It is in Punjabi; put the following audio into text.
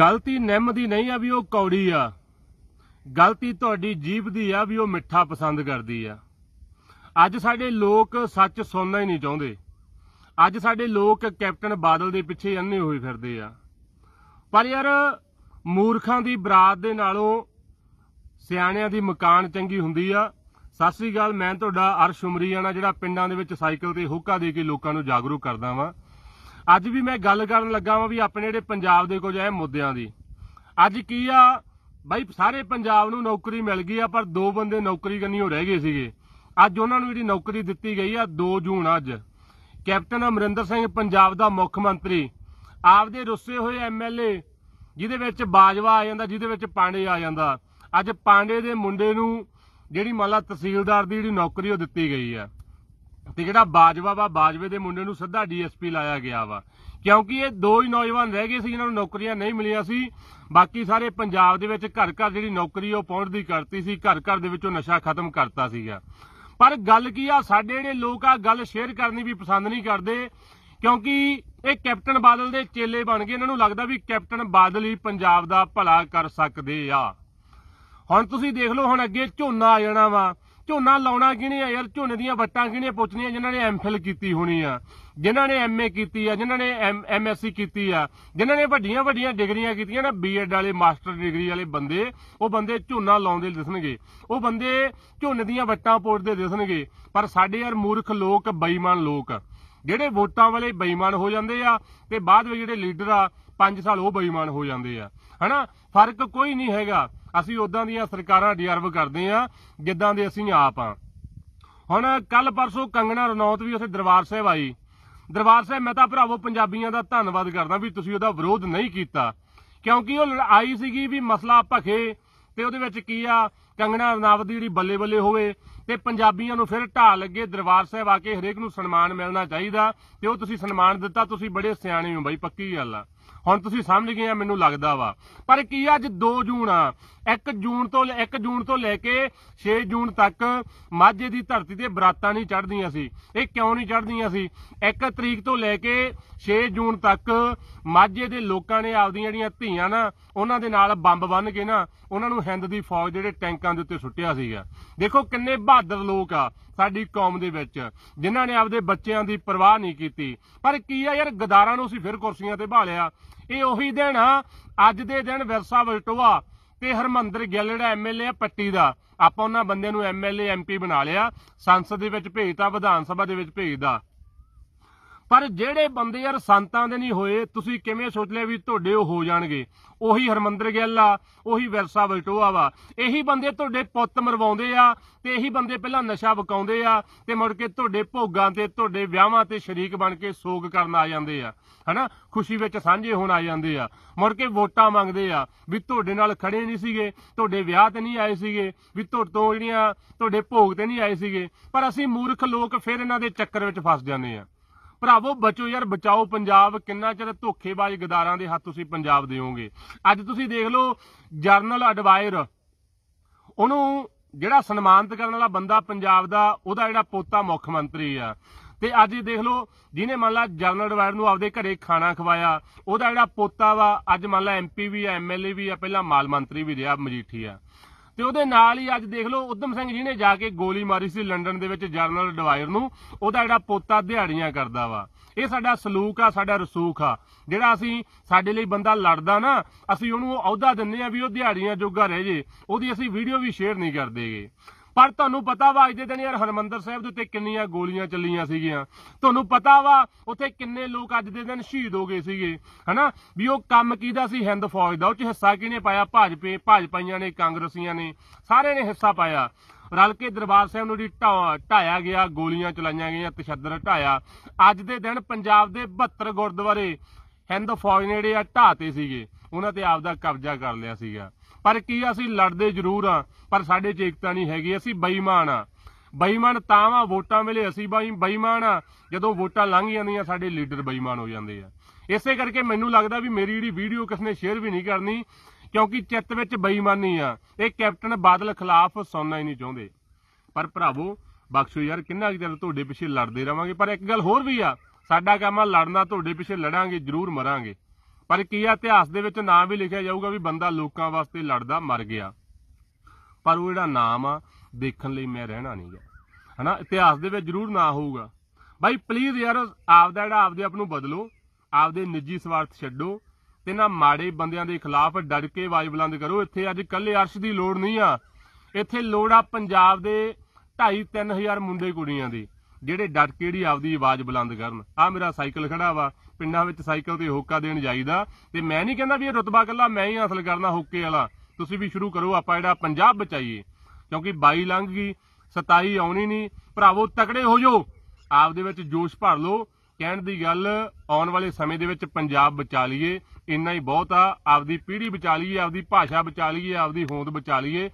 ਗਲਤੀ ਨਿੰਮ ਦੀ ਨਹੀਂ ਆ ਵੀ ਉਹ ਕੌੜੀ ਆ ਗਲਤੀ ਤੁਹਾਡੀ ਜੀਬ ਦੀ ਆ ਵੀ ਉਹ ਮਿੱਠਾ ਪਸੰਦ ਕਰਦੀ ਆ ਅੱਜ ਸਾਡੇ ਲੋਕ ਸੱਚ ਸੁਣਨਾ ਹੀ ਨਹੀਂ ਚਾਹੁੰਦੇ ਅੱਜ ਸਾਡੇ ਲੋਕ ਕੈਪਟਨ ਬਾਦਲ ਦੇ ਪਿੱਛੇ ਅੰਨੇ ਹੋਏ ਫਿਰਦੇ ਆ ਪਰ ਯਾਰ ਮੂਰਖਾਂ ਦੀ ਬਰਾਤ ਦੇ ਨਾਲੋਂ ਸਿਆਣਿਆਂ ਦੀ ਮਕਾਨ ਚੰਗੀ ਹੁੰਦੀ ਆ ਸਤਿ ਸ੍ਰੀ ਅਕਾਲ ਮੈਂ ਤੁਹਾਡਾ ਅਰਸ਼ ਉਮਰੀਆਣਾ ਜਿਹੜਾ ਪਿੰਡਾਂ ਦੇ ਵਿੱਚ ਸਾਈਕਲ ਤੇ ਹੋਕਾ ਦੇ ਕੇ ਲੋਕਾਂ ਨੂੰ ਜਾਗਰੂਕ ਕਰਦਾ ਵਾਂ ਅੱਜ ਵੀ ਮੈਂ ਗੱਲ ਕਰਨ ਲੱਗਾ ਵਾਂ ਵੀ ਆਪਣੇ ਜਿਹੜੇ ਪੰਜਾਬ ਦੇ ਕੁਝ ਇਹ ਮੁੱਦਿਆਂ ਦੀ ਅੱਜ ਕੀ ਆ ਬਾਈ ਸਾਰੇ ਪੰਜਾਬ ਨੂੰ ਨੌਕਰੀ ਮਿਲ ਗਈ ਆ ਪਰ ਦੋ ਬੰਦੇ ਨੌਕਰੀ ਕੰਨੀ ਹੋ ਰਹਿ ਗਏ ਸੀਗੇ ਅੱਜ ਉਹਨਾਂ ਨੂੰ ਜਿਹੜੀ ਨੌਕਰੀ ਦਿੱਤੀ ਗਈ ਆ 2 ਜੂਨ ਅੱਜ ਕੈਪਟਨ ਅਮਰਿੰਦਰ ਸਿੰਘ ਪੰਜਾਬ ਦਾ ਮੁੱਖ ਮੰਤਰੀ ਆਪਦੇ ਰੁੱਸੇ ਹੋਏ ਐਮਐਲਏ ਜਿਹਦੇ ਵਿੱਚ ਬਾਜਵਾ ਆ ਜਾਂਦਾ ਜਿਹਦੇ ਵਿੱਚ ਪਾਂਡੇ ਆ ਜਾਂਦਾ ਅੱਜ ਪਾਂਡੇ ਦੇ ਮੁੰਡੇ ਨੂੰ ਜਿਹੜੀ ਮਾਲਾ ਤਹਿਸੀਲਦਾਰ ਦੀ ਜਿਹੜੀ ਨੌਕਰੀ ਉਹ ਦਿੱਤੀ ਗਈ ਆ ਤੇ ਜਿਹੜਾ ਬਾਜਵਾ ਵਾ ਬਾਜਵੇ ਦੇ ਮੁੰਡੇ ਨੂੰ ਸਿੱਧਾ ਡੀਐਸਪੀ ਲਾਇਆ ਗਿਆ ਵਾ ਕਿਉਂਕਿ ਇਹ ਦੋ ਹੀ ਨੌਜਵਾਨ ਰਹਿ ਗਏ ਸੀ ਜਿਨ੍ਹਾਂ ਨੂੰ ਨੌਕਰੀਆਂ ਨਹੀਂ ਮਿਲੀਆਂ ਸੀ ਬਾਕੀ ਸਾਰੇ ਪੰਜਾਬ ਦੇ ਵਿੱਚ ਘਰ ਘਰ ਜਿਹੜੀ ਨੌਕਰੀ ਉਹ ਪਹੁੰਚਦੀ ਕਰਤੀ ਸੀ ਘਰ ਘਰ ਦੇ ਵਿੱਚੋਂ ਨਸ਼ਾ ਖਤਮ ਕਰਤਾ ਸੀਗਾ ਪਰ ਗੱਲ ਕੀ ਆ ਸਾਡੇ ਜਿਹੜੇ ਲੋਕ ਆ ਗੱਲ ਸ਼ੇਅਰ ਕਰਨੀ ਵੀ ਪਸੰਦ ਨਹੀਂ ਕਰਦੇ ਕਿਉਂਕਿ ਇਹ ਕੈਪਟਨ ਬਾਦਲ ਦੇ ਚੇਲੇ ਬਣ ਗਏ ਇਹਨਾਂ ਨੂੰ ਲੱਗਦਾ ਵੀ ਕੈਪਟਨ ਬਾਦਲ ਹੀ ਪੰਜਾਬ ਦਾ ਭਲਾ ਕਰ ਸਕਦੇ ਆ ਹੁਣ ਤੁਸੀਂ ਦੇਖ ਲਓ ਹੁਣ ਅੱਗੇ ਝੋਨਾ ਆ ਜਾਣਾ ਵਾ ਝੋਨਾ ਲਾਉਣਾ ਕਿਹਨੇ ਆ ਯਾਰ ਝੋਨੇ ਦੀਆਂ ਵੱਟਾਂ ਕਿਹਨੇ ਪੁੱਛਣੀਆਂ ਜਿਨ੍ਹਾਂ ਨੇ ਐਮਫਿਲ ਕੀਤੀ ਹੋਣੀ ਆ ਜਿਨ੍ਹਾਂ ਨੇ ਐਮਏ ਕੀਤੀ ਆ ਜਿਨ੍ਹਾਂ ਨੇ ਐਮਐਸਸੀ ਕੀਤੀ ਆ ਜਿਨ੍ਹਾਂ ਨੇ ਵੱਡੀਆਂ ਵੱਡੀਆਂ ਡਿਗਰੀਆਂ ਕੀਤੀਆਂ ਨਾ ਬੀਐਡ ਵਾਲੇ ਮਾਸਟਰ ਡਿਗਰੀ ਵਾਲੇ ਬੰਦੇ ਉਹ ਬੰਦੇ ਝੋਨਾ ਲਾਉਂਦੇ ਦਿਸਣਗੇ ਉਹ ਬੰਦੇ ਝੋਨੇ ਦੀਆਂ ਵੱਟਾਂ ਪੋੜਦੇ ਦਿਸਣਗੇ ਪਰ ਸਾਡੇ ਯਾਰ ਮੂਰਖ ਲੋਕ ਬੇਈਮਾਨ ਲੋਕ ਜਿਹੜੇ ਵੋਟਾਂ ਵਾਲੇ ਬੇਈਮਾਨ ਹੋ ਜਾਂਦੇ ਆ ਤੇ ਬਾਅਦ ਵਿੱਚ ਜਿਹੜੇ ਲੀਡਰ ਆ 5 ਸਾਲ ਉਹ ਬੇਈਮਾਨ ਹੋ ਜਾਂਦੇ ਆ ਹਨਾ ਫਰਕ ਕੋਈ ਨਹੀਂ ਹੈਗਾ ਅਸੀਂ ਉਦਾਂ ਦੀਆਂ ਸਰਕਾਰਾਂ ਡਿਜ਼ਰਵ ਕਰਦੇ ਆ ਜਿੱਦਾਂ ਦੇ ਅਸੀਂ ਆਪ ਆ ਹੁਣ ਕੱਲ ਪਰਸੋਂ ਕੰਗਣਾ ਰਣੌਤ ਵੀ ਉਥੇ ਦਰਬਾਰ ਸਾਹਿਬ ਆਈ ਦਰਬਾਰ ਸਾਹਿਬ ਮੈਂ ਤਾਂ ਭਰਾਵੋ ਪੰਜਾਬੀਆਂ ਦਾ ਧੰਨਵਾਦ ਕਰਦਾ ਵੀ ਤੁਸੀਂ ਉਹਦਾ ਵਿਰੋਧ ਨਹੀਂ ਕੀਤਾ ਕਿਉਂਕਿ ਉਹ ਲੜਾਈ ਸੀਗੀ ਵੀ ਮਸਲਾ ਭਖੇ ਤੇ ਉਹਦੇ ਵਿੱਚ ਕੀ ਆ ਕੰਗਣਾ ਰਣਾਵਤ ਦੀ ਜਿਹੜੀ ਬੱਲੇ ਬੱਲੇ ਹੋਵੇ ਤੇ ਪੰਜਾਬੀਆਂ ਨੂੰ ਫਿਰ ਢਾ ਲੱਗੇ ਦਰਬਾਰ ਸਾਹਿਬ ਆ ਕੇ ਹਰੇਕ ਨੂੰ ਸਨਮਾਨ ਮਿਲਣਾ ਚਾਹੀਦਾ ਤੇ ਉਹ ਤੁਸੀਂ ਸਨਮਾਨ ਦਿੱਤਾ ਤੁਸੀਂ ਬੜੇ ਸਿਆਣੇ ਹੋ ਬਾਈ ਪੱਕੀ ਗੱਲ ਆ ਹੁਣ ਤੁਸੀਂ ਸਮਝ ਗਏ ਆ ਮੈਨੂੰ ਲੱਗਦਾ ਵਾ ਪਰ ਕੀ ਅੱਜ 2 ਜੂਨ ਆ 1 ਜੂਨ ਤੋਂ 1 ਜੂਨ ਤੋਂ ਲੈ ਕੇ 6 ਜੂਨ ਤੱਕ ਮਾਝੇ ਦੀ ਧਰਤੀ ਤੇ ਬਰਾਤਾਂ ਨਹੀਂ ਚੜਦੀਆਂ ਸੀ ਇਹ ਕਿਉਂ ਨਹੀਂ ਚੜਦੀਆਂ ਸੀ 1 ਤਰੀਕ ਤੋਂ ਲੈ ਕੇ 6 ਜੂਨ ਤੱਕ ਮਾਝੇ ਦੇ ਲੋਕਾਂ ਨੇ ਆਪਦੀਆਂ ਜਿਹੜੀਆਂ ਧੀਆਂ ਨਾ ਉਹਨਾਂ ਦੇ ਨਾਲ ਬੰਬ ਬੰਨ ਕੇ ਨਾ ਉਹਨਾਂ ਨੂੰ ਹਿੰਦ ਦੀ ਫੌਜ ਜਿਹੜੇ ਟੈਂਕ ਸੜਕਾਂ ਦੇ ਉੱਤੇ ਸੁੱਟਿਆ ਸੀਗਾ ਦੇਖੋ ਕਿੰਨੇ ਬਹਾਦਰ ਲੋਕ ਆ ਸਾਡੀ ਕੌਮ ਦੇ ਵਿੱਚ ਜਿਨ੍ਹਾਂ ਨੇ ਆਪਦੇ ਬੱਚਿਆਂ ਦੀ ਪਰਵਾਹ ਨਹੀਂ ਕੀਤੀ ਪਰ ਕੀ ਆ ਯਾਰ ਗਦਾਰਾਂ ਨੂੰ ਅਸੀਂ ਫਿਰ ਕੁਰਸੀਆਂ ਤੇ ਬਹਾ ਲਿਆ ਇਹ ਉਹੀ ਦਿਨ ਆ ਅੱਜ ਦੇ ਦਿਨ ਵਿਰਸਾ ਵਲਟੋਆ ਤੇ ਹਰਮੰਦਰ ਗਿੱਲ ਜਿਹੜਾ ਐਮਐਲਏ ਆ ਪੱਟੀ ਦਾ ਆਪਾਂ ਉਹਨਾਂ ਬੰਦਿਆਂ ਨੂੰ ਐਮਐਲਏ ਐਮਪੀ ਬਣਾ ਲਿਆ ਸੰਸਦ ਦੇ ਵਿੱਚ ਭੇਜਤਾ ਵਿਧਾਨ ਸਭਾ ਦੇ ਵਿੱਚ ਭੇਜਦਾ ਪਰ ਜਿਹੜੇ ਬੰਦੇ ਯਾਰ ਸੰਤਾਂ ਦੇ ਨਹੀਂ ਹੋਏ ਤੁਸੀਂ ਕਿਵੇਂ ਸੋਚ ਲਿਆ ਵੀ ਤੁਹਾਡੇ ਉਹ ਹੋ ਜਾਣਗੇ ਉਹੀ ਹਰਮੰਦਰ ਗਿੱਲ ਆ ਉਹੀ ਵਿਰਸਾ ਬਲਟੋਆ ਵਾ ਇਹੀ ਬੰਦੇ ਤੁਹਾਡੇ ਪੁੱਤ ਮਰਵਾਉਂਦੇ ਆ ਤੇ ਇਹੀ ਬੰਦੇ ਪਹਿਲਾਂ ਨਸ਼ਾ ਵਕਾਉਂਦੇ ਆ ਤੇ ਮੁੜ ਕੇ ਤੁਹਾਡੇ ਭੋਗਾਂ ਤੇ ਤੁਹਾਡੇ ਵਿਆਹਾਂ ਤੇ ਸ਼ਰੀਕ ਬਣ ਕੇ ਸੋਗ ਕਰਨ ਆ ਜਾਂਦੇ ਆ ਹਨਾ ਖੁਸ਼ੀ ਵਿੱਚ ਸਾਂਝੇ ਹੋਣ ਆ ਜਾਂਦੇ ਆ ਮੁੜ ਕੇ ਵੋਟਾਂ ਮੰਗਦੇ ਆ ਵੀ ਤੁਹਾਡੇ ਨਾਲ ਖੜੇ ਨਹੀਂ ਸੀਗੇ ਤੁਹਾਡੇ ਵਿਆਹ ਤੇ ਨਹੀਂ ਆਏ ਸੀਗੇ ਵੀ ਤੁਹਾਡੇ ਤੋਂ ਜਿਹੜੀਆਂ ਤੁਹਾਡੇ ਭੋਗ ਤੇ ਨਹੀਂ ਆਏ ਸੀਗੇ ਪਰ ਅਸੀਂ ਮੂਰਖ ਲੋਕ ਫਿਰ ਇਹਨਾਂ ਦੇ ਚੱਕਰ ਵਿੱਚ ਫਸ ਜਾਂਦੇ ਆ ਭਰਾਵੋ ਬਚੋ ਯਾਰ ਬਚਾਓ ਪੰਜਾਬ ਕਿੰਨਾ ਚਿਰ ਧੋਖੇਬਾਜ਼ ਗਦਾਰਾਂ ਦੇ ਹੱਥ ਤੁਸੀਂ ਪੰਜਾਬ ਦਿਓਗੇ ਅੱਜ ਤੁਸੀਂ ਦੇਖ ਲਓ ਜਰਨਲ ਐਡਵਾਇਰ ਉਹਨੂੰ ਜਿਹੜਾ ਸਨਮਾਨਿਤ ਕਰਨ ਵਾਲਾ ਬੰਦਾ ਪੰਜਾਬ ਦਾ ਉਹਦਾ ਜਿਹੜਾ ਪੋਤਾ ਮੁੱਖ ਮੰਤਰੀ ਆ ਤੇ ਅੱਜ ਇਹ ਦੇਖ ਲਓ ਜਿਹਨੇ ਮੰਨ ਲਾ ਜਰਨਲ ਡਿਵਾਈਡ ਨੂੰ ਆਪਦੇ ਘਰੇ ਖਾਣਾ ਖਵਾਇਆ ਉਹਦਾ ਜਿਹੜਾ ਪੋਤਾ ਵਾ ਅੱਜ ਮੰਨ ਲਾ ਐਮਪੀ ਵੀ ਆ ਐਮਐਲਏ ਵੀ ਆ ਪਹਿਲਾਂ ਮਾਲ ਮੰਤਰੀ ਵੀ ਰਿਹਾ ਮਜੀਠੀ ਆ ਤੇ ਉਹਦੇ ਨਾਲ ਹੀ ਅੱਜ ਦੇਖ ਲਓ ਉਦਮ ਸਿੰਘ ਜੀ ਨੇ ਜਾ ਕੇ ਗੋਲੀ ਮਾਰੀ ਸੀ ਲੰਡਨ ਦੇ ਵਿੱਚ ਜਰਨਲ ਡਵਾਇਰ ਨੂੰ ਉਹਦਾ ਜਿਹੜਾ ਪੋਤਾ ਦਿਹਾੜੀਆਂ ਕਰਦਾ ਵਾ ਇਹ ਸਾਡਾ ਸਲੂਕ ਆ ਸਾਡਾ ਰਸੂਖ ਆ ਜਿਹੜਾ ਅਸੀਂ ਸਾਡੇ ਲਈ ਬੰਦਾ ਲੜਦਾ ਨਾ ਅਸੀਂ ਉਹਨੂੰ ਅਹੁਦਾ ਦਿੰਨੇ ਆ ਵੀ ਉਹ ਦਿਹਾੜੀਆਂ ਜੋਗਾ ਰਹਿ ਜੇ ਉਹਦੀ ਅਸੀਂ ਵੀਡੀਓ ਵੀ ਸ਼ੇਅਰ ਨਹੀਂ ਕਰਦੇਗੇ ਪਰ ਤੁਹਾਨੂੰ ਪਤਾ ਵਾ ਅੱਜ ਦੇ ਦਿਨ ਯਾਰ ਹਰਮੰਦਰ ਸਾਹਿਬ ਦੇ ਉੱਤੇ ਕਿੰਨੀਆਂ ਗੋਲੀਆਂ ਚੱਲੀਆਂ ਸੀਗੀਆਂ ਤੁਹਾਨੂੰ ਪਤਾ ਵਾ ਉੱਥੇ ਕਿੰਨੇ ਲੋਕ ਅੱਜ ਦੇ ਦਿਨ ਸ਼ਹੀਦ ਹੋ ਗਏ ਸੀਗੇ ਹਨਾ ਵੀ ਉਹ ਕੰਮ ਕੀਦਾ ਸੀ ਹਿੰਦ ਫੌਜ ਦਾ ਉਹ ਚ ਹਿੱਸਾ ਕਿਹਨੇ ਪਾਇਆ ਭਾਜਪੇ ਭਾਜਪਾਈਆਂ ਨੇ ਕਾਂਗਰਸੀਆਂ ਨੇ ਸਾਰੇ ਨੇ ਹਿੱਸਾ ਪਾਇਆ ਰਲ ਕੇ ਦਰਬਾਰ ਸਾਹਿਬ ਨੂੰ ਢਾ ਢਾਇਆ ਗਿਆ ਗੋਲੀਆਂ ਚਲਾਈਆਂ ਗਈਆਂ ਤਸ਼ੱਦਦ ਢਾਇਆ ਅੱਜ ਦੇ ਦਿਨ ਪੰਜਾਬ ਦੇ 72 ਗੁਰਦੁਆਰੇ ਹਿੰਦ ਫੌਜ ਨੇੜੇ ਆ ਢਾਤੇ ਸੀਗੇ ਉਹਨਾਂ ਤੇ ਆਪਦਾ ਕਬਜ਼ਾ ਕਰ ਲਿਆ ਸੀਗਾ ਪਰ ਕੀ ਅਸੀਂ ਲੜਦੇ ਜ਼ਰੂਰ ਆ ਪਰ ਸਾਡੇ 'ਚ ਇਕਤਾ ਨਹੀਂ ਹੈਗੀ ਅਸੀਂ ਬੇਈਮਾਨ ਆ ਬੇਈਮਾਨ ਤਾਂ ਵਾ ਵੋਟਾਂ ਵੇਲੇ ਅਸੀਂ ਬਾਈ ਬੇਈਮਾਨ ਆ ਜਦੋਂ ਵੋਟਾਂ ਲੰਘ ਜਾਂਦੀਆਂ ਸਾਡੇ ਲੀਡਰ ਬੇਈਮਾਨ ਹੋ ਜਾਂਦੇ ਆ ਇਸੇ ਕਰਕੇ ਮੈਨੂੰ ਲੱਗਦਾ ਵੀ ਮੇਰੀ ਜਿਹੜੀ ਵੀਡੀਓ ਕਿਸ ਨੇ ਸ਼ੇਅਰ ਵੀ ਨਹੀਂ ਕਰਨੀ ਕਿਉਂਕਿ ਚਿੱਤ ਵਿੱਚ ਬੇਈਮਾਨੀ ਆ ਇਹ ਕੈਪਟਨ ਬਾਦਲ ਖਿਲਾਫ ਸੌਣਾ ਹੀ ਨਹੀਂ ਚਾਹੁੰਦੇ ਪਰ ਭਰਾਵੋ ਬਖਸ਼ੋ ਯਾਰ ਕਿੰਨਾ ਚਿਰ ਤੁਹਾਡੇ ਪਿੱਛੇ ਲੜਦੇ ਰਵਾਂਗੇ ਪਰ ਇੱਕ ਗੱਲ ਹੋਰ ਵੀ ਆ ਸਾਡਾ ਕੰਮ ਆ ਲੜਨਾ ਤੁਹਾਡੇ ਪਿੱਛੇ ਲੜਾਂਗੇ ਜ਼ਰੂਰ ਮਰਾਂਗੇ ਪਰ ਕੀ ਆ ਇਤਿਹਾਸ ਦੇ ਵਿੱਚ ਨਾਮ ਵੀ ਲਿਖਿਆ ਜਾਊਗਾ ਵੀ ਬੰਦਾ ਲੋਕਾਂ ਵਾਸਤੇ ਲੜਦਾ ਮਰ ਗਿਆ ਪਰ ਉਹ ਜਿਹੜਾ ਨਾਮ ਆ ਦੇਖਣ ਲਈ ਮੈਂ ਰਹਿਣਾ ਨਹੀਂ ਗਿਆ ਹਨਾ ਇਤਿਹਾਸ ਦੇ ਵਿੱਚ ਜ਼ਰੂਰ ਨਾ ਹੋਊਗਾ ਬਾਈ ਪਲੀਜ਼ ਯਾਰ ਆਪਦਾ ਜਿਹੜਾ ਆਪਦੇ ਆਪ ਨੂੰ ਬਦਲੋ ਆਪਦੇ ਨਿੱਜੀ ਸਵਾਰਥ ਛੱਡੋ ਤੇ ਨਾ ਮਾੜੇ ਬੰਦਿਆਂ ਦੇ ਖਿਲਾਫ ਡਟ ਕੇ ਆਵਾਜ਼ ਬੁਲੰਦ ਕਰੋ ਇੱਥੇ ਅੱਜ ਕੱਲੇ ਅਰਸ਼ ਦੀ ਲੋੜ ਨਹੀਂ ਆ ਇੱਥੇ ਲੋੜ ਆ ਪੰਜਾਬ ਦੇ 2.5 3000 ਮੁੰਡੇ ਕੁੜੀਆਂ ਦੀ ਜਿਹੜੇ ਡਟ ਕੇ ਜਿਹੜੀ ਆਪਦੀ ਆਵਾਜ਼ ਬੁਲੰਦ ਕਰਨ ਆ ਮੇਰਾ ਸਾਈਕਲ ਖੜਾ ਵਾ ਪਿੰਡਾਂ ਵਿੱਚ ਸਾਈਕਲ ਤੇ ਹੋਕਾ ਦੇਣ ਜਾਈਦਾ ਤੇ ਮੈਂ ਨਹੀਂ ਕਹਿੰਦਾ ਵੀ ਇਹ ਰਤਬਾ ਕੱਲਾ ਮੈਂ ਹੀ ਹਾਸਲ ਕਰਨਾ ਹੋਕੇ ਵਾਲਾ ਤੁਸੀਂ ਵੀ ਸ਼ੁਰੂ ਕਰੋ ਆਪਾਂ ਜਿਹੜਾ ਪੰਜਾਬ ਬਚਾਈਏ ਕਿਉਂਕਿ 22 ਲੰਘ ਗਈ 27 ਆਉਣੀ ਨਹੀਂ ਭਰਾਵੋ ਤਕੜੇ ਹੋ ਜਾਓ ਆਪ ਦੇ ਵਿੱਚ ਜੋਸ਼ ਭਰ ਲਓ ਕਹਿਣ ਦੀ ਗੱਲ ਆਉਣ ਵਾਲੇ ਸਮੇਂ ਦੇ ਵਿੱਚ ਪੰਜਾਬ ਬਚਾ ਲਈਏ ਇੰਨਾ ਹੀ ਬਹੁਤ ਆ ਆਪਦੀ ਪੀੜ੍ਹੀ ਬਚਾ ਲਈਏ ਆਪਦੀ ਭਾਸ਼ਾ ਬਚਾ ਲਈਏ ਆਪਦੀ ਹੋਂਦ ਬਚਾ ਲਈਏ